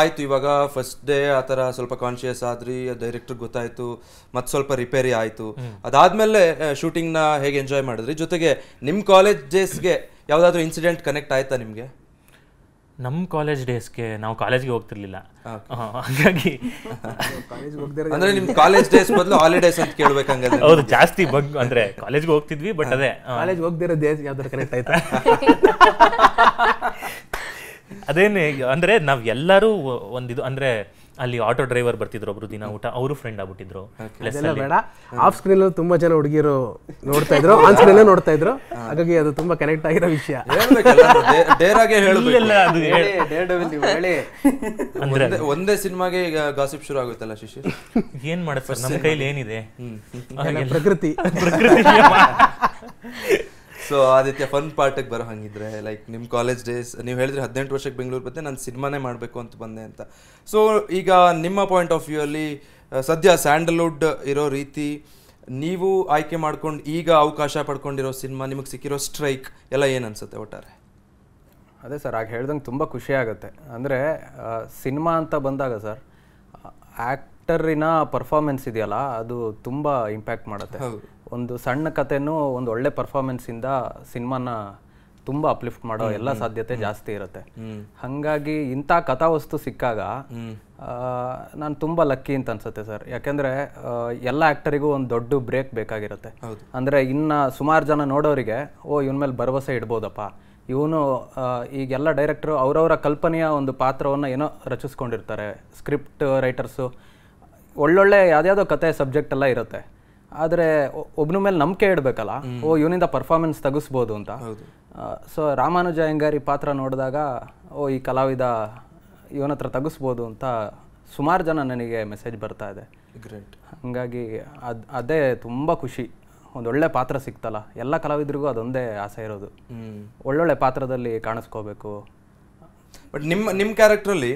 ಆಯ್ತು ಇವಾಗ first day ಆ ಥರ ಸ್ವಲ್ಪ ಕಾನ್ಶಿಯಸ್ ಆದ್ರಿ ಡೈರೆಕ್ಟರ್ ಗೊತ್ತಾಯ್ತು ಮತ್ ಸ್ವಲ್ಪ ರಿಪೇರಿ ಆಯಿತು ಶೂಟಿಂಗ್ ಶೂಟಿಂಗ್ನ ಹೇಗೆ ಎಂಜಾಯ್ ಮಾಡಿದ್ರಿ ಜೊತೆಗೆ ನಿಮ್ಮ ಕಾಲೇಜ್ ಡೇಸ್ಗೆ ಯಾವ್ದಾದ್ರು ಇನ್ಸಿಡೆಂಟ್ ಕನೆಕ್ಟ್ ಆಯ್ತಾ ನಿಮಗೆ ನಮ್ಮ ಕಾಲೇಜ್ ಡೇಸ್ಗೆ ನಾವು ಕಾಲೇಜ್ಗೆ ಹೋಗ್ತಿರ್ಲಿಲ್ಲ ಹಾಗಾಗಿ ಅಂದ್ರೆ ನಿಮ್ ಕಾಲೇಜ್ ಡೇಸ್ ಬದಲು ಹಾಲಿಡೇಸ್ ಅಂತ ಕೇಳ್ಬೇಕಂಗಲ್ಲ ಹೌದು ಜಾಸ್ತಿ ಬಗ್ ಅಂದ್ರೆ ಕಾಲೇಜ್ಗೆ ಹೋಗ್ತಿದ್ವಿ ಬಟ್ ಅದೇ ಕಾಲೇಜ್ ಹೋಗ್ದಿರೋ ಡೇಸ್ ಯಾವ್ದಾರು ಕನೆಕ್ಟ್ ಆಯ್ತಾ ಅದೇನೆ ಅಂದ್ರೆ ನಾವ್ ಎಲ್ಲರೂ ಒಂದಿದು ಅಂದ್ರೆ ಅಲ್ಲಿ ಆಟೋ ಡ್ರೈವರ್ ಬರ್ತಿದ್ರು ಒಬ್ರು ದಿನ ಊಟ ಅವರು ಫ್ರೆಂಡ್ ಆಗ್ಬಿಟ್ಟಿದ್ರು ಬೇಡ ಆಫ್ ಸ್ಕ್ರೀನ್ ಅಲ್ಲಿ ತುಂಬಾ ಜನ ಹುಡುಗಿಯರು ನೋಡ್ತಾ ಇದ್ರು ಆನ್ ಸ್ಕ್ರೀನ್ ನೋಡ್ತಾ ಇದ್ರು ಹಾಗಾಗಿ ಅದು ತುಂಬಾ ಕನೆಕ್ಟ್ ಆಗಿರೋ ವಿಷಯ ಒಂದೇ ಸಿನಿಮಾಗೆ ಈಗ ಗಾಸಿಪ್ ಶುರು ಆಗುತ್ತಲ್ಲ ಶಿಶಿ ಏನ್ ಮಾಡಕ್ ಸರ್ ನಮ್ಮ ಕೈಲಿ ಏನಿದೆ ಪ್ರಕೃತಿ ಪ್ರಕೃತಿ ಸೊ ಆದಿತ್ಯ ಫನ್ ಪಾರ್ಟಿಗೆ ಬರೋ ಹಂಗಿದ್ರೆ ಲೈಕ್ ನಿಮ್ಮ ಕಾಲೇಜ್ ಡೇಸ್ ನೀವು ಹೇಳಿದ್ರೆ ಹದಿನೆಂಟು ವರ್ಷಕ್ಕೆ ಬೆಂಗಳೂರು ಬಂದೆ ನಾನು ಸಿನಿಮಾನೇ ಮಾಡಬೇಕು ಅಂತ ಬಂದೆ ಅಂತ ಸೊ ಈಗ ನಿಮ್ಮ ಪಾಯಿಂಟ್ ಆಫ್ ವ್ಯೂ ಅಲ್ಲಿ ಸದ್ಯ ಸ್ಯಾಂಡಲ್ವುಡ್ ಇರೋ ರೀತಿ ನೀವು ಆಯ್ಕೆ ಮಾಡ್ಕೊಂಡು ಈಗ ಅವಕಾಶ ಪಡ್ಕೊಂಡಿರೋ ಸಿನಿಮಾ ನಿಮಗೆ ಸಿಕ್ಕಿರೋ ಸ್ಟ್ರೈಕ್ ಎಲ್ಲ ಏನು ಅನ್ಸುತ್ತೆ ಒಟ್ಟಾರೆ ಅದೇ ಸರ್ ಹಾಗೆ ಹೇಳ್ದಂಗೆ ತುಂಬ ಖುಷಿ ಆಗುತ್ತೆ ಅಂದರೆ ಸಿನಿಮಾ ಅಂತ ಬಂದಾಗ ಸರ್ ಆ್ಯಕ್ಟರಿನ ಪರ್ಫಾರ್ಮೆನ್ಸ್ ಇದೆಯಲ್ಲ ಅದು ತುಂಬ ಇಂಪ್ಯಾಕ್ಟ್ ಮಾಡುತ್ತೆ ಒಂದು ಸಣ್ಣ ಕಥೆನೂ ಒಂದು ಒಳ್ಳೆ ಪರ್ಫಾರ್ಮೆನ್ಸಿಂದ ಸಿನಿಮಾನ ತುಂಬ ಅಪ್ಲಿಫ್ಟ್ ಮಾಡೋ ಎಲ್ಲ ಸಾಧ್ಯತೆ ಜಾಸ್ತಿ ಇರುತ್ತೆ ಹಾಗಾಗಿ ಇಂಥ ಕಥಾವಸ್ತು ಸಿಕ್ಕಾಗ ನಾನು ತುಂಬ ಲಕ್ಕಿ ಅಂತ ಅನ್ಸುತ್ತೆ ಸರ್ ಯಾಕೆಂದರೆ ಎಲ್ಲ ಆ್ಯಕ್ಟರಿಗೂ ಒಂದು ದೊಡ್ಡ ಬ್ರೇಕ್ ಬೇಕಾಗಿರುತ್ತೆ ಅಂದರೆ ಇನ್ನು ಸುಮಾರು ಜನ ನೋಡೋರಿಗೆ ಓ ಇವನ ಮೇಲೆ ಭರವಸೆ ಇಡ್ಬೋದಪ್ಪ ಇವನು ಈಗೆಲ್ಲ ಡೈರೆಕ್ಟ್ರು ಅವರವರ ಕಲ್ಪನೆಯ ಒಂದು ಪಾತ್ರವನ್ನು ಏನೋ ರಚಿಸ್ಕೊಂಡಿರ್ತಾರೆ ಸ್ಕ್ರಿಪ್ಟ್ ರೈಟರ್ಸು ಒಳ್ಳೊಳ್ಳೆ ಯಾವುದ್ಯಾವುದೋ ಕತೆ ಸಬ್ಜೆಕ್ಟ್ ಎಲ್ಲ ಇರುತ್ತೆ ಆದರೆ ಒಬ್ಬನ ಮೇಲೆ ನಂಬಿಕೆ ಇಡಬೇಕಲ್ಲ ಓ ಇವನಿಂದ ಪರ್ಫಾರ್ಮೆನ್ಸ್ ತೆಗಿಸ್ಬೋದು ಅಂತ ಸೊ ರಾಮಾನುಜ ಹೆಂಗಾರಿ ಪಾತ್ರ ನೋಡಿದಾಗ ಓ ಈ ಕಲಾವಿದ ಇವನ ಹತ್ರ ಅಂತ ಸುಮಾರು ಜನ ನನಗೆ ಮೆಸೇಜ್ ಬರ್ತಾ ಇದೆ ಗ್ರೇಟ್ ಹಂಗಾಗಿ ಅದು ಅದೇ ತುಂಬ ಖುಷಿ ಒಂದೊಳ್ಳೆ ಪಾತ್ರ ಸಿಗ್ತಲ್ಲ ಎಲ್ಲ ಕಲಾವಿದರಿಗೂ ಅದೊಂದೇ ಆಸೆ ಇರೋದು ಒಳ್ಳೊಳ್ಳೆ ಪಾತ್ರದಲ್ಲಿ ಕಾಣಿಸ್ಕೋಬೇಕು ಬಟ್ ನಿಮ್ಮ ನಿಮ್ಮ ಅಲ್ಲಿ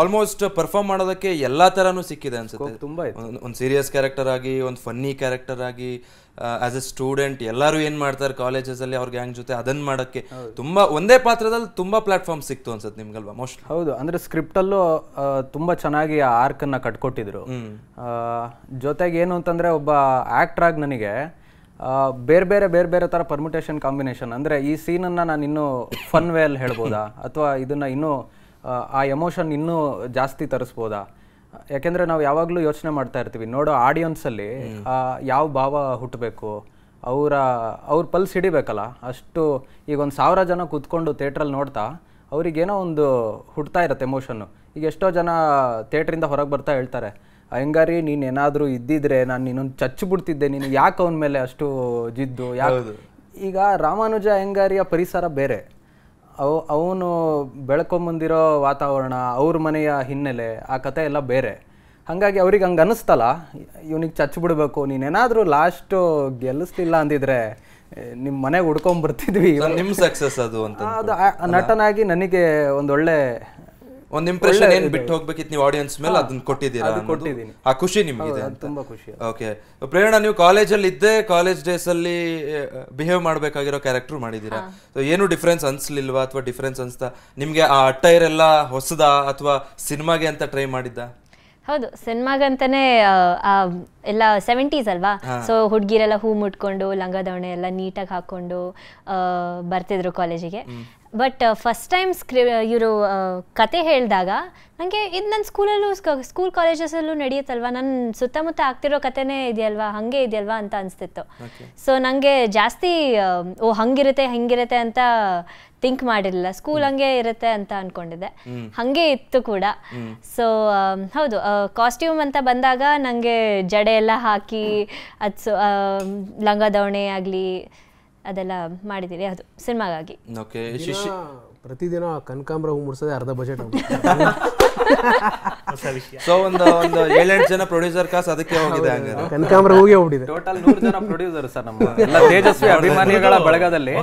ಆಲ್ಮೋಸ್ಟ್ ಪರ್ಫಾರ್ಮ್ ಮಾಡೋದಕ್ಕೆ ಎಲ್ಲ ತರನು ಸಿಕ್ಕಿದೆ ಅನ್ಸುತ್ತೆ ತುಂಬಾ ಒಂದು ಸೀರಿಯಸ್ ಕ್ಯಾರೆಕ್ಟರ್ ಆಗಿ ಒಂದು ಫನ್ನಿ ಕ್ಯಾರೆಕ್ಟರ್ ಆಗಿ ಆಸ್ ಎ ಸ್ಟೂಡೆಂಟ್ ಎಲ್ಲರೂ ಏನು ಮಾಡ್ತಾರೆ ಅಲ್ಲಿ ಅವ್ರ ಗ್ಯಾಂಗ್ ಜೊತೆ ಅದನ್ನು ಮಾಡಕ್ಕೆ ತುಂಬಾ ಒಂದೇ ಪಾತ್ರದಲ್ಲಿ ತುಂಬಾ ಪ್ಲಾಟ್ಫಾರ್ಮ್ ಸಿಕ್ತು ಅನ್ಸುತ್ತೆ ನಿಮ್ಗಲ್ವಾ ಮೋಸ್ಟ್ ಹೌದು ಅಂದರೆ ಸ್ಕ್ರಿಪ್ಟಲ್ಲೂ ತುಂಬಾ ಚೆನ್ನಾಗಿ ಆ ಅನ್ನ ಕಟ್ಕೊಟ್ಟಿದ್ರು ಜೊತೆಗೆ ಏನು ಅಂತಂದ್ರೆ ಒಬ್ಬ ಆಗಿ ನನಗೆ ಬೇರೆ ಬೇರೆ ಬೇರೆ ಬೇರೆ ಥರ ಪರ್ಮಿಟೇಷನ್ ಕಾಂಬಿನೇಷನ್ ಅಂದರೆ ಈ ಸೀನನ್ನು ನಾನು ಇನ್ನೂ ಫನ್ ಅಲ್ಲಿ ಹೇಳ್ಬೋದಾ ಅಥವಾ ಇದನ್ನು ಇನ್ನೂ ಆ ಎಮೋಷನ್ ಇನ್ನೂ ಜಾಸ್ತಿ ತರಿಸ್ಬೋದಾ ಯಾಕೆಂದರೆ ನಾವು ಯಾವಾಗಲೂ ಯೋಚನೆ ಮಾಡ್ತಾ ಇರ್ತೀವಿ ನೋಡೋ ಆಡಿಯನ್ಸಲ್ಲಿ ಯಾವ ಭಾವ ಹುಟ್ಟಬೇಕು ಅವರ ಅವ್ರ ಪಲ್ಸ್ ಹಿಡಿಬೇಕಲ್ಲ ಅಷ್ಟು ಈಗ ಒಂದು ಸಾವಿರ ಜನ ಕೂತ್ಕೊಂಡು ಥಿಯೇಟ್ರಲ್ಲಿ ನೋಡ್ತಾ ಅವ್ರಿಗೇನೋ ಒಂದು ಹುಡ್ತಾ ಇರುತ್ತೆ ಎಮೋಷನ್ನು ಈಗ ಎಷ್ಟೋ ಜನ ಥಿಯೇಟ್ರಿಂದ ಹೊರಗೆ ಬರ್ತಾ ಹೇಳ್ತಾರೆ ಅಯ್ಯಂಗಾರಿ ನೀನು ಏನಾದರೂ ಇದ್ದಿದ್ರೆ ನಾನು ನಿನ್ನೊಂದು ಬಿಡ್ತಿದ್ದೆ ನೀನು ಯಾಕೆ ಅವನ ಮೇಲೆ ಅಷ್ಟು ಜಿದ್ದು ಯಾಕೆ ಈಗ ರಾಮಾನುಜ ಅಯ್ಯಂಗಾರಿಯ ಪರಿಸರ ಬೇರೆ ಅವು ಅವನು ಬೆಳ್ಕೊಂಬಂದಿರೋ ವಾತಾವರಣ ಅವ್ರ ಮನೆಯ ಹಿನ್ನೆಲೆ ಆ ಕತೆ ಎಲ್ಲ ಬೇರೆ ಹಾಗಾಗಿ ಅವ್ರಿಗೆ ಹಂಗೆ ಅನ್ನಿಸ್ತಲ್ಲ ಇವ್ನಿಗೆ ನೀನು ನೀನೇನಾದರೂ ಲಾಸ್ಟು ಗೆಲ್ಲಿಸ್ಲಿಲ್ಲ ಅಂದಿದ್ರೆ ನಿಮ್ಮ ಮನೆಗೆ ಹುಡ್ಕೊಂಬರ್ತಿದ್ವಿ ನಿಮ್ಮ ಸಕ್ಸಸ್ ಅದು ಅಂತ ಅದು ನಟನಾಗಿ ನನಗೆ ಒಂದೊಳ್ಳೆ ಒಂದ್ ಇಂಪ್ರೆಷನ್ ಏನ್ ಬಿಟ್ಟು ಹೋಗ್ಬೇಕಿತ್ತು ನೀವು ಆಡಿಯನ್ಸ್ ಮೇಲೆ ಅದನ್ನ ಕೊಟ್ಟಿದ್ದೀರಾ ಆ ಖುಷಿ ನಿಮ್ಗೆ ತುಂಬಾ ಖುಷಿ ಓಕೆ ಪ್ರೇರಣಾ ನೀವು ಕಾಲೇಜಲ್ಲಿ ಇದ್ದೇ ಕಾಲೇಜ್ ಡೇಸ್ ಅಲ್ಲಿ ಬಿಹೇವ್ ಮಾಡ್ಬೇಕಾಗಿರೋ ಕ್ಯಾರೆಕ್ಟರ್ ಮಾಡಿದೀರಾ ಏನು ಡಿಫ್ರೆನ್ಸ್ ಅನ್ಸ್ಲಿಲ್ವಾ ಅಥವಾ ಡಿಫ್ರೆನ್ಸ್ ಅನ್ಸ್ತಾ ನಿಮ್ಗೆ ಆ ಅಟ್ಟೈರ್ ಎಲ್ಲ ಹೊಸದ ಅಥವಾ ಸಿನಿಮಾಗೆ ಅಂತ ಟ್ರೈ ಮಾಡಿದ್ದ ಹೌದು ಸಿನಿಮಾಗಂತಾನೆ ಎಲ್ಲ ಸೆವೆಂಟೀಸ್ ಅಲ್ವಾ ಸೊ ಹುಡುಗಿರೆಲ್ಲ ಹೂ ಮುಟ್ಕೊಂಡು ಲಂಗ ದವಣೆ ಎಲ್ಲ ನೀಟಾಗಿ ಹಾಕೊಂಡು ಬರ್ತಿದ್ರು ಕಾಲೇಜಿಗೆ ಬಟ್ ಫಸ್ಟ್ ಟೈಮ್ ಸ್ಕ್ರಿ ಇವರು ಕತೆ ಹೇಳಿದಾಗ ನನಗೆ ಇದು ನನ್ನ ಸ್ಕೂಲಲ್ಲೂ ಸ್ಕೂಲ್ ಕಾಲೇಜಸ್ಸಲ್ಲೂ ನಡೆಯುತ್ತಲ್ವಾ ನನ್ನ ಸುತ್ತಮುತ್ತ ಆಗ್ತಿರೋ ಕತೆನೇ ಇದೆಯಲ್ವಾ ಹಾಗೆ ಇದೆಯಲ್ವಾ ಅಂತ ಅನಿಸ್ತಿತ್ತು ಸೊ ನನಗೆ ಜಾಸ್ತಿ uh, ಓ ಹಂಗಿರುತ್ತೆ ಹಿಂಗಿರುತ್ತೆ ಅಂತ ಥಿಂಕ್ ಮಾಡಿರಲಿಲ್ಲ ಸ್ಕೂಲ್ ಹಂಗೆ ಇರುತ್ತೆ ಅಂತ ಅಂದ್ಕೊಂಡಿದ್ದೆ ಹಂಗೆ ಇತ್ತು ಕೂಡ ಸೊ um, ಹೌದು ಕಾಸ್ಟ್ಯೂಮ್ ಅಂತ ಬಂದಾಗ ನನಗೆ ಜಡೆ ಎಲ್ಲ ಹಾಕಿ ಅದು ಲಂಗ ದೋಣೆ ಆಗಲಿ ಅದೆಲ್ಲ ಮಾಡಿದ್ದೀರಿ ಅದು ಸಿನಿಮಾಗಾಗಿ ಪ್ರತಿದಿನ ಕನಕಾಂಬ್ರ ಹೂ ಮುಡ್ಸೋದೇ ಅರ್ಧ ಬಜೆಟ್ ಸೊ ಒಂದು ಒಂದು ಏಳೆಂಟು ಜನ ಪ್ರೊಡ್ಯೂಸರ್ ಕಾಸ್ ಅದಕ್ಕೆ ಹೋಗಿದೆ ಹಂಗಾರೆ ಕನಕಾಂಬ್ರ ಹೋಗಿ ಹೋಗ್ಬಿಟ್ಟಿದೆ ಟೋಟಲ್ ನೂರು ಜನ ಪ್ರೊಡ್ಯೂಸರ್ ಸರ್ ನಮ್ಮ ಎಲ್ಲ ತೇಜಸ್ವಿ ಅಭಿಮಾನಿಗಳ ಬಳಗದಲ್ಲಿ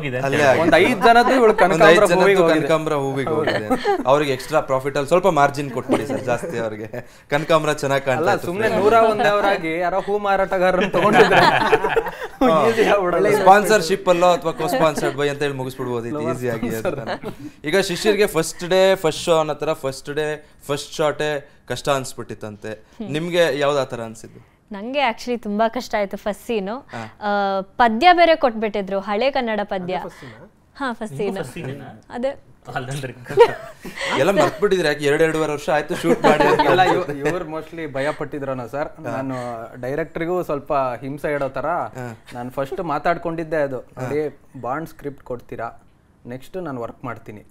ಒಂದು ಐದು ಜನದ್ದು ಇವಳು ಕನಕಾಂಬ್ರ ಮೂವಿಗೆ ಕನಕಾಂಬ್ರ ಹೂವಿಗೆ ಹೋಗಿದೆ ಅವ್ರಿಗೆ ಎಕ್ಸ್ಟ್ರಾ ಪ್ರಾಫಿಟ್ ಅಲ್ಲಿ ಸ್ವಲ್ಪ ಮಾರ್ಜಿನ್ ಕೊಟ್ಬಿಡಿ ಸರ್ ಜಾಸ್ತಿ ಅವ್ರಿಗೆ ಕನಕಾಂಬ್ರ ಚೆನ್ನಾಗಿ ಕಾಣಲ್ಲ ಸುಮ್ಮನೆ ನೂರ ಒಂದೇವರಾಗಿ ಯಾರೋ ಹೂ ಮಾರಾಟಗಾರರನ್ನು ತಗೊಂಡಿದ್ದಾರೆ ಸ್ಪಾನ್ಸರ್ಶಿಪ್ ಅಲ್ಲೋ ಅಥವಾ ಕೋ ಸ್ಪಾನ್ಸರ್ಡ್ ಬೈ ಅಂತ ಹೇಳಿ ಮುಗಿಸ್ಬಿಡ್ಬೋದು ಇದು ಈಸಿಯಾಗಿ ಈಗ ಶಿಷ್ಯರಿಗೆ ಫಸ್ಟ್ ಡೇ ಫಸ್ಟ್ ಶೋ ಅನ್ನೋ ತರ ಫಸ್ಟ್ ಡೇ ಫಸ್ಟ್ ಶಾಟೇ ಕಷ್ಟ ಅನ್ಸ್ಬಿಟ್ಟಿತ್ತಂತೆ ನಿಮಗೆ ಯಾವ್ದು ಆ ಥರ ಅನ್ಸಿದ್ದು ನಂಗೆ ಆಕ್ಚುಲಿ ತುಂಬಾ ಕಷ್ಟ ಆಯ್ತು ಫಸ್ಟ್ ಸೀನು ಪದ್ಯ ಬೇರೆ ಕೊಟ್ಬಿಟ್ಟಿದ್ರು ಹಳೆ ಕನ್ನಡ ಪದ್ಯ ಹಾ ಫಸ್ಟ್ ಸೀನ್ ಅದೇ ಎಲ್ಲ ಯಾಕೆ ವರ್ಷ ಆಯ್ತು ಶೂಟ್ ಮಾಡಿ ಇವ್ರು ಮೋಸ್ಟ್ಲಿ ಭಯ ಪಟ್ಟಿದ್ರನ ಸರ್ ನಾನು ಡೈರೆಕ್ಟ್ರಿಗೂ ಸ್ವಲ್ಪ ಹಿಂಸೆ ಇಡೋ ತರ ನಾನು ಫಸ್ಟ್ ಮಾತಾಡ್ಕೊಂಡಿದ್ದೆ ಅದು ಅದೇ ಬಾಂಡ್ ಸ್ಕ್ರಿಪ್ಟ್ ಕೊಡ್ತೀರಾ ನೆಕ್ಸ್ಟ್ ನಾನು ವರ್ಕ್ ಮಾಡ್ತೀನಿ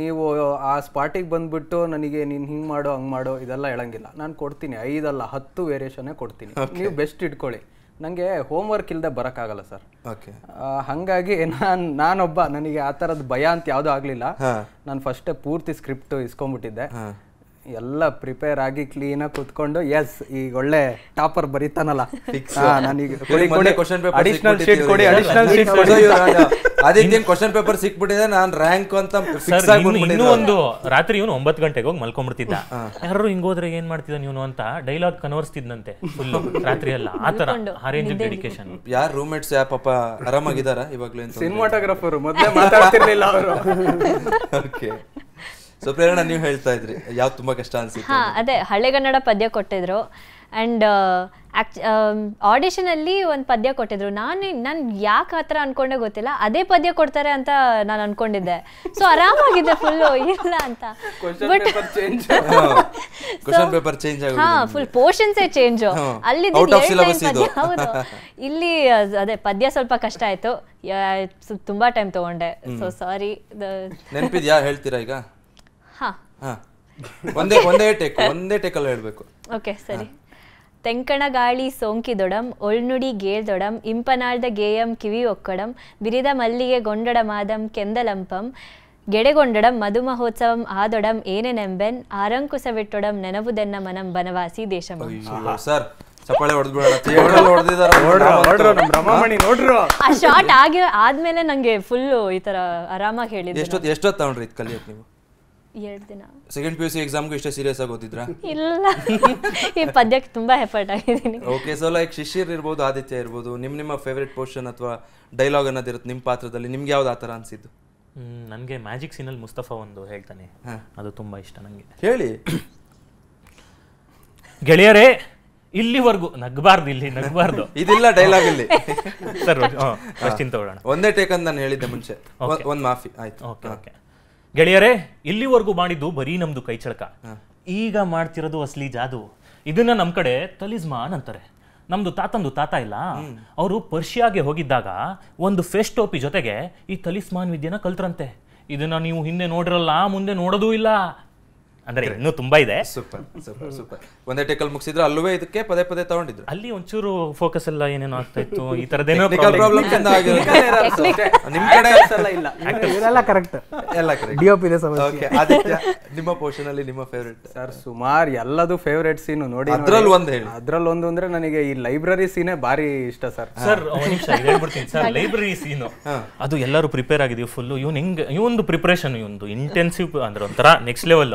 ನೀವು ಆ ಸ್ಪಾಟಿಗೆ ಬಂದ್ಬಿಟ್ಟು ನನಗೆ ನೀನು ಹಿಂಗೆ ಮಾಡೋ ಹಂಗೆ ಮಾಡೋ ಇದೆಲ್ಲ ಹೇಳಂಗಿಲ್ಲ ನಾನು ಕೊಡ್ತೀನಿ ಐದಲ್ಲ ಹತ್ತು ವೇರಿಯೇಷನ್ನೇ ಕೊಡ್ತೀನಿ ನೀವು ಬೆಸ್ಟ್ ಇಟ್ಕೊಳ್ಳಿ ನನಗೆ ಹೋಮ್ ವರ್ಕ್ ಇಲ್ಲದೆ ಬರೋಕ್ಕಾಗಲ್ಲ ಸರ್ ಓಕೆ ಹಾಗಾಗಿ ನಾನು ನಾನೊಬ್ಬ ನನಗೆ ಆ ಥರದ ಭಯ ಅಂತ ಯಾವುದೂ ಆಗಲಿಲ್ಲ ನಾನು ಫಸ್ಟೇ ಪೂರ್ತಿ ಸ್ಕ್ರಿಪ್ಟ್ ಇಸ್ಕೊಂಡ್ಬಿಟ್ಟಿದ್ದೆ ಎಲ್ಲ ಪ್ರಿಪೇರ್ ಆಗಿ ಆಗಿ ಕೂತ್ಕೊಂಡು ಎಸ್ ಈಗ ಒಳ್ಳೆ ಟಾಪರ್ ಬರೀತಾನಲ್ಲ ಅಡಿಷನಲ್ ಶೀಟ್ ಕೊಡಿ ಅಡಿಷನಲ್ ಶೀಟ್ ಕೊಡಿ ಕ್ವಶನ್ ಪೇಪರ್ ಸಿಕ್ಬಿಟ್ಟಿದೆ ನಾನು ರ್ಯಾಂಕ್ ಅಂತ ಫಿಕ್ಸ್ ಇನ್ನೂ ಒಂದು ರಾತ್ರಿ ಇವನು ಒಂಬತ್ತು ಗಂಟೆಗೆ ಹೋಗಿ ಮಲ್ಕೊಂಡ್ಬಿಡ್ತಿದ್ದ ಯಾರು ಹಿಂಗೋದ್ರೆ ಏನ್ ಮಾಡ್ತಿದ್ದಾನ ಇವನು ಅಂತ ಡೈಲಾಗ್ ಕನ್ವರ್ಸ್ತಿದ್ನಂತೆ ಫುಲ್ ರಾತ್ರಿ ಎಲ್ಲ ಆತರ ತರ ಡೆಡಿಕೇಶನ್ ಯಾರು ರೂಮ್ಮೇಟ್ಸ್ ಯಾ ಪಾಪ ಆರಾಮಾಗಿದ್ದಾರಾ ಇವಾಗಲೇ ಸಿನಿಮಾಟೋಗ್ರಾಫರ್ ಮೊದಲೇ ಮಾತಾಡ್ತಿರ್ಲಿಲ್ಲ ಅವರು ಓಕೆ ಸೊ ಪ್ರೇರಣಾ ನೀವು ಹೇಳ್ತಾ ಇದ್ರಿ ಯಾವ ತುಂಬಾ ಕಷ್ಟ ಅನ್ಸಿತ್ತು ಹಾ ಅದೇ ಹಳೆಗನ್ನಡ ಪದ್ಯ ಕೊಟ್ಟಿದ್ರು ಅಂಡ್ ಆಡಿಷನ್ uh, um, ಅಲ್ಲಿ ಒಂದು ಪದ್ಯ ಕೊಟ್ಟಿದ್ರು ನಾನು ನಾನು ಯಾಕೆ ಆ ಥರ ಅನ್ಕೊಂಡೆ ಗೊತ್ತಿಲ್ಲ ಅದೇ ಪದ್ಯ ಕೊಡ್ತಾರೆ ಅಂತ ನಾನು ಅನ್ಕೊಂಡಿದ್ದೆ ಸೊ ಆರಾಮಾಗಿದ್ದೆ ಫುಲ್ಲು ಇಲ್ಲ ಅಂತ ಬಟ್ ಹಾ ಫುಲ್ ಪೋರ್ಷನ್ಸೇ ಚೇಂಜ್ ಅಲ್ಲಿ ಹೌದು ಇಲ್ಲಿ ಅದೇ ಪದ್ಯ ಸ್ವಲ್ಪ ಕಷ್ಟ ಆಯ್ತು ತುಂಬಾ ಟೈಮ್ ತಗೊಂಡೆ ಸೊ ಸಾರಿ ನೆನಪಿದ್ಯಾ ಹೇಳ್ತೀರಾ ಈಗ ಒಂದೇ ಒಂದೇ ಒಂದೇ ಹೇಳಬೇಕು ಓಕೆ ಸರಿ ತೆಂಕಣ ಗಾಳಿ ಸೋಂಕಿದೊಡಂ ಒಳ್ನುಡಿ ದೊಡಂ ಇಂಪನಾಳ್ದ ಗೇಯಂ ಕಿವಿ ಒಕ್ಕಡಂ ಬಿರಿದ ಮಲ್ಲಿಗೆ ಗೊಂಡಡ ಮಾದಂ ಕೆಂದಲಂಪಂ ಗೆಡೆಗೊಂಡಡಂ ಮಧುಮಹೋತ್ಸವಂ ಆದೊಡಂ ಏನೆ ನೆಂಬೆನ್ ಆರಂಕುಸವಿಟ್ಟೊಡಂ ನೆನವುದೆನ್ನ ಮನಂ ಬನವಾಸಿ ದೇಶಂ ಸರ್ ಆಗಿ ಆದ್ಮೇಲೆ ನಂಗೆ ಫುಲ್ ಈ ತರ ಆರಾಮಾಗಿ ಹೇಳಿದ್ರು ಎಷ್ಟೊತ್ತು ತಗೊಂಡ್ರಿ ನೀವು ಎರಡು ದಿನ ಸೆಕೆಂಡ್ ಪಿ ಯು ಸಿ ಎಕ್ಸಾಮ್ಗೆ ಇಷ್ಟೇ ಸೀರಿಯಸ್ ಆಗಿ ಓದಿದ್ರಾ ಇಲ್ಲ ಈ ಪದ್ಯಕ್ಕೆ ತುಂಬಾ ಎಫರ್ಟ್ ಆಗಿದ್ದೀನಿ ಓಕೆ ಸೊ ಲೈಕ್ ಶಿಶಿರ್ ಇರ್ಬೋದು ಆದಿತ್ಯ ಇರ್ಬೋದು ನಿಮ್ಮ ನಿಮ್ಮ ಫೇವ್ರೆಟ್ ಪೋರ್ಷನ್ ಅಥವಾ ಡೈಲಾಗ್ ಅನ್ನೋದಿರುತ್ತೆ ನಿಮ್ಮ ಪಾತ್ರದಲ್ಲಿ ನಿಮ್ಗೆ ಯಾವ್ದು ಆ ಥರ ಅನಿಸಿದ್ದು ನನಗೆ ಮ್ಯಾಜಿಕ್ ಸೀನಲ್ಲಿ ಮುಸ್ತಫಾ ಒಂದು ಹೇಳ್ತಾನೆ ಅದು ತುಂಬ ಇಷ್ಟ ನನಗೆ ಹೇಳಿ ಗೆಳೆಯರೇ ಇಲ್ಲಿವರೆಗೂ ನಗ್ಬಾರ್ದು ಇಲ್ಲಿ ನಗ್ಬಾರ್ದು ಇದಿಲ್ಲ ಡೈಲಾಗ್ ಇಲ್ಲಿ ಸರ್ ಅಷ್ಟಿಂತ ಹೊಡೋಣ ಒಂದೇ ಟೇಕ್ ಅಂತ ನಾನು ಹೇಳಿದ್ದೆ ಮುಂಚೆ ಒಂದು ಮಾಫಿ ಆಯ್ತು ಓಕೆ ಓಕೆ ಗೆಳೆಯರೇ ಇಲ್ಲಿವರೆಗೂ ಮಾಡಿದ್ದು ಬರೀ ನಮ್ದು ಕೈಚಳಕ ಈಗ ಮಾಡ್ತಿರೋದು ಅಸಲಿ ಜಾದು ಇದನ್ನ ನಮ್ಮ ಕಡೆ ತಲಿಜ್ಮಾನ್ ಅಂತಾರೆ ನಮ್ದು ತಾತಂದು ತಾತ ಇಲ್ಲ ಅವರು ಪರ್ಷಿಯಾಗೆ ಹೋಗಿದ್ದಾಗ ಒಂದು ಫೆಸ್ಟ್ ಟೋಪಿ ಜೊತೆಗೆ ಈ ತಲಿಸ್ಮಾನ್ ವಿದ್ಯೆನ ಕಲ್ತ್ರಂತೆ ಇದನ್ನ ನೀವು ಹಿಂದೆ ನೋಡಿರಲ್ಲ ಮುಂದೆ ನೋಡೋದೂ ಇಲ್ಲ ಅಂದ್ರೆ ಇನ್ನೂ ತುಂಬಾ ಇದೆ ಸೂಪರ್ ಸೂಪರ್ ಸೂಪರ್ ಒಂದೇ ಟೇಕಲ್ ಮುಗಿಸಿದ್ರು ಅಲ್ಲೂ ಇದಕ್ಕೆ ಪದೇ ಪದೇ ತಗೊಂಡಿದ್ರು ಅಲ್ಲಿ ಒಂಚೂರು ಫೋಕಸ್ ಎಲ್ಲ ಏನೇನೋ ಆಗ್ತಾ ಇತ್ತು ಈ ತರದೇನೋ ಪ್ರಾಬ್ಲಮ್ ನಿಮ್ ಕಡೆ ಇಲ್ಲ ಕರೆಕ್ಟ್ ಎಲ್ಲ ಕರೆಕ್ಟ್ ಡಿಒಪಿ ಇದೆ ಓಕೆ ಆದಿತ್ಯ ನಿಮ್ಮ ಪೋರ್ಷನ್ ಅಲ್ಲಿ ನಿಮ್ಮ ಫೇವರಿಟ್ ಸರ್ ಸುಮಾರು ಎಲ್ಲದು ಫೇವರೇಟ್ ಸೀನು ನೋಡಿ ಅದ್ರಲ್ಲಿ ಒಂದು ಹೇಳಿ ಅದ್ರಲ್ಲಿ ಒಂದು ಅಂದ್ರೆ ನನಗೆ ಈ ಲೈಬ್ರರಿ ಸೀನೇ ಬಾರಿ ಇಷ್ಟ ಸರ್ ಸರ್ ಒಂದು ನಿಮಿಷ ಹೇಳ್ಬಿಡ್ತೀನಿ ಸರ್ ಲೈಬ್ರರಿ ಸೀನು ಅದು ಎಲ್ಲರೂ ಪ್ರಿಪೇರ್ ಆಗಿದೀವಿ ಫುಲ್ ಹಿಂಗ್ ಹೆಂಗ್ ಇವೊಂದು ಪ್ರಿಪರೇಷನ್ ಇವೊಂದು ಇಂಟೆನ್ಸಿವ್ ಅಂದ್ರೆ ಒಂಥರ ನೆಕ್ಸ್ಟ್ ಲೆವೆಲ್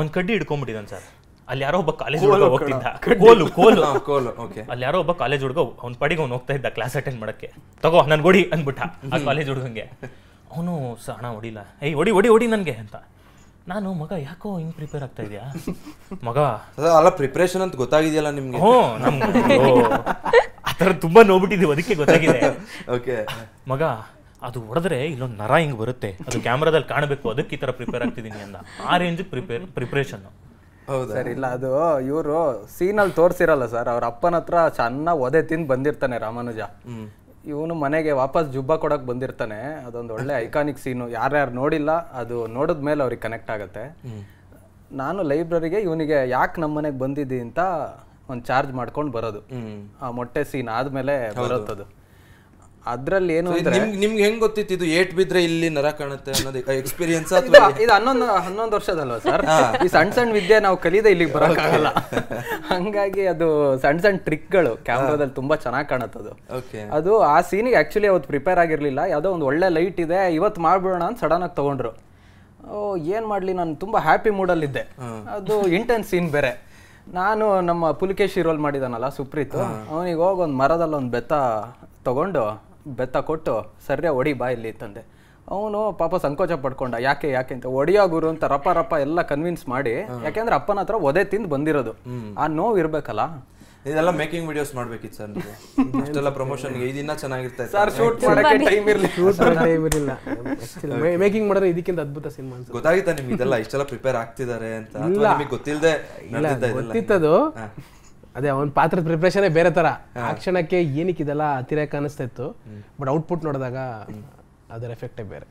ಒಂದ್ ಕಡ್ಡಿ ಹಿಡ್ಕೊಂಡ್ಬಿಟ್ಟಿದ್ದಾನೆ ಸರ್ ಅಲ್ಲಿ ಯಾರೋ ಒಬ್ಬ ಕಾಲೇಜ್ ಹುಡುಗ ಹೋಗ್ತಿದ್ದ ಕೋಲು ಕೋಲು ಕೋಲು ಅಲ್ಲಿ ಯಾರೋ ಒಬ್ಬ ಕಾಲೇಜ್ ಹುಡುಗ ಅವ್ನ ಪಡಿಗೆ ಅವ್ನು ಹೋಗ್ತಾ ಇದ್ದ ಕ್ಲಾಸ್ ಅಟೆಂಡ್ ಮಾಡಕ್ಕೆ ತಗೋ ನನ್ ಹೊಡಿ ಅಂದ್ಬಿಟ್ಟ ಆ ಕಾಲೇಜ್ ಹುಡುಗಂಗೆ ಅವನು ಸಣ್ಣ ಹೊಡಿಲ್ಲ ಏಯ್ ಹೊಡಿ ಹೊಡಿ ಹೊಡಿ ನನಗೆ ಅಂತ ನಾನು ಮಗ ಯಾಕೋ ಹಿಂಗ್ ಪ್ರಿಪೇರ್ ಆಗ್ತಾ ಇದ್ಯಾ ಮಗ ಅಲ್ಲ ಪ್ರಿಪರೇಷನ್ ಅಂತ ಗೊತ್ತಾಗಿದೆಯಲ್ಲ ನಿಮ್ಗೆ ಹ್ಞೂ ತುಂಬಾ ಆ ಥರ ತುಂಬ ನೋಡ್ಬಿಟ್ಟಿದ್ದೀವಿ ಅದಕ್ಕೆ ಗೊತ್ತಾಗಿದೆ ಓಕೆ ಮಗ ಅದು ಹೊಡೆದ್ರೆ ಇಲ್ಲೊಂದು ನರ ಹಿಂಗೆ ಬರುತ್ತೆ ಅದು ಕ್ಯಾಮ್ರಾದಲ್ಲಿ ಕಾಣಬೇಕು ಅದಕ್ಕೆ ಈ ಥರ ಪ್ರಿಪೇರ್ ಆಗ್ತಿದ್ದೀನಿ ಅಂತ ಆ ರೇಂಜ್ ಪ್ರಿಪೇರ್ ಪ್ರಿಪ್ರೇಷನ್ನು ಹೌದು ಸರ್ ಇಲ್ಲ ಅದು ಇವರು ಸೀನಲ್ಲಿ ತೋರಿಸಿರಲ್ಲ ಸರ್ ಅವ್ರ ಅಪ್ಪನ ಹತ್ರ ಚೆನ್ನಾಗಿ ಒದೆ ತಿಂದು ಬಂದಿರ್ತಾನೆ ರಾಮಾನುಜ ಇವನು ಮನೆಗೆ ವಾಪಸ್ ಜುಬ್ಬ ಕೊಡೋಕೆ ಬಂದಿರ್ತಾನೆ ಅದೊಂದು ಒಳ್ಳೆ ಐಕಾನಿಕ್ ಸೀನು ಯಾರ್ಯಾರು ನೋಡಿಲ್ಲ ಅದು ನೋಡಿದ ಮೇಲೆ ಅವ್ರಿಗೆ ಕನೆಕ್ಟ್ ಆಗುತ್ತೆ ನಾನು ಲೈಬ್ರರಿಗೆ ಇವನಿಗೆ ಯಾಕೆ ನಮ್ಮ ಮನೆಗೆ ಬಂದಿದ್ದಿ ಅಂತ ಒಂದು ಚಾರ್ಜ್ ಮಾಡ್ಕೊಂಡು ಬರೋದು ಆ ಮೊಟ್ಟೆ ಸೀನ್ ಆದಮೇಲೆ ಬರುತ್ತದು ಅದ್ರಲ್ಲಿ ಏನು ನಿಮ್ಗೆ ಹೆಂಗ್ ಗೊತ್ತಿತ್ತು ಇದು ಏಟ್ ಬಿದ್ರೆ ಇಲ್ಲಿ ನರ ಕಾಣುತ್ತೆ ಅನ್ನೋದು ಎಕ್ಸ್ಪೀರಿಯನ್ಸ್ ಇದು ಹನ್ನೊಂದು ಹನ್ನೊಂದು ವರ್ಷದಲ್ವಾ ಸರ್ ಈ ಸಣ್ಣ ಸಣ್ಣ ವಿದ್ಯೆ ನಾವು ಕಲಿದೆ ಇಲ್ಲಿಗೆ ಬರೋಕ್ಕಾಗಲ್ಲ ಹಂಗಾಗಿ ಅದು ಸಣ್ಣ ಸಣ್ಣ ಟ್ರಿಕ್ಗಳು ಕ್ಯಾಮ್ರಾದಲ್ಲಿ ತುಂಬಾ ಚೆನ್ನಾಗಿ ಕಾಣುತ್ತದು ಅದು ಆ ಸೀನಿಗೆ ಆಕ್ಚುಲಿ ಅವತ್ತು ಪ್ರಿಪೇರ್ ಆಗಿರ್ಲಿಲ್ಲ ಯಾವುದೋ ಒಂದು ಒಳ್ಳೆ ಲೈಟ್ ಇದೆ ಇವತ್ತು ಮಾಡ್ಬಿಡೋಣ ಅಂತ ಸಡನ್ ಆಗಿ ತಗೊಂಡ್ರು ಓ ಏನ್ ಮಾಡ್ಲಿ ನಾನು ತುಂಬಾ ಹ್ಯಾಪಿ ಇದ್ದೆ ಅದು ಇಂಟೆನ್ಸ್ ಸೀನ್ ಬೇರೆ ನಾನು ನಮ್ಮ ಪುಲಿಕೇಶಿ ರೋಲ್ ಮಾಡಿದಾನಲ್ಲ ಸುಪ್ರೀತ್ ಅವನಿಗೆ ಹೋಗಿ ಒಂದು ಮರದಲ್ಲಿ ಒಂದು ಬೆತ್ತ ತಗೊಂಡು ಬೆತ್ತ ಕೊಟ್ಟು ಸರ್ಯ ಒಡಿ ಬಾ ಇಲ್ಲಿ ತಂದೆ ಅವನು ಪಾಪ ಸಂಕೋಚ ಪಡ್ಕೊಂಡ ಯಾಕೆ ಯಾಕೆ ಅಂತ ಒಡಿಯೋ ಗುರು ಅಂತ ರಪ್ಪ ರಪ್ಪ ಎಲ್ಲ ಕನ್ವಿನ್ಸ್ ಮಾಡಿ ಯಾಕೆಂದ್ರೆ ಅಪ್ಪನ ಹತ್ರ ಒದೆ ತಿಂದು ಬಂದಿರೋದು ಆ ನೋವು ಇರ್ಬೇಕಲ್ಲ ಇದೆಲ್ಲ ಮೇಕಿಂಗ್ ವಿಡಿಯೋಸ್ ಮಾಡ್ಬೇಕಿತ್ತು ಸರ್ ನೀವು ಪ್ರಮೋಷನ್ ಗೆ ಇದಿನ್ನ ಚೆನ್ನಾಗಿರ್ತೈತೆ ಸರ್ ಶೂಟ್ ಮಾಡಕ್ಕೆ ಟೈಮ್ ಇರಲಿ ಶೂಟ್ ಟೈಮ್ ಇರಲಿಲ್ಲ ಮೇಕಿಂಗ್ ಮಾಡಿದ್ರೆ ಇದಕ್ಕಿಂತ ಅದ್ಭುತ ಸಿನಿಮಾ ಅನ್ಸುತ್ತೆ ಗೊತ್ತಾಗಿತ್ತಾ ನಿಮಗೆ ಇದೆಲ್ಲ ಇಷ್ಟೆಲ್ಲ ಪ್ರಿಪೇರ್ ಆಗ್ತಿದ್ದಾರೆ ಅಂತ ನಿಮಗೆ ಗೊತ್ತಿಲ್ಲದೆ ಅದು ಅದೇ ಅವನ ಪಾತ್ರದ ಪ್ರಿಪ್ರೇಷನ್ ಬೇರೆ ತರ ಆ ಕ್ಷಣಕ್ಕೆ ಏನಕ್ಕಿದೆಲ್ಲ ಅತಿರೇಕ ಅನಿಸ್ತಾ ಇತ್ತು ಬಟ್ ಔಟ್ಪುಟ್ ನೋಡಿದಾಗ ಅದರ ಎಫೆಕ್ಟೇ ಬೇರೆ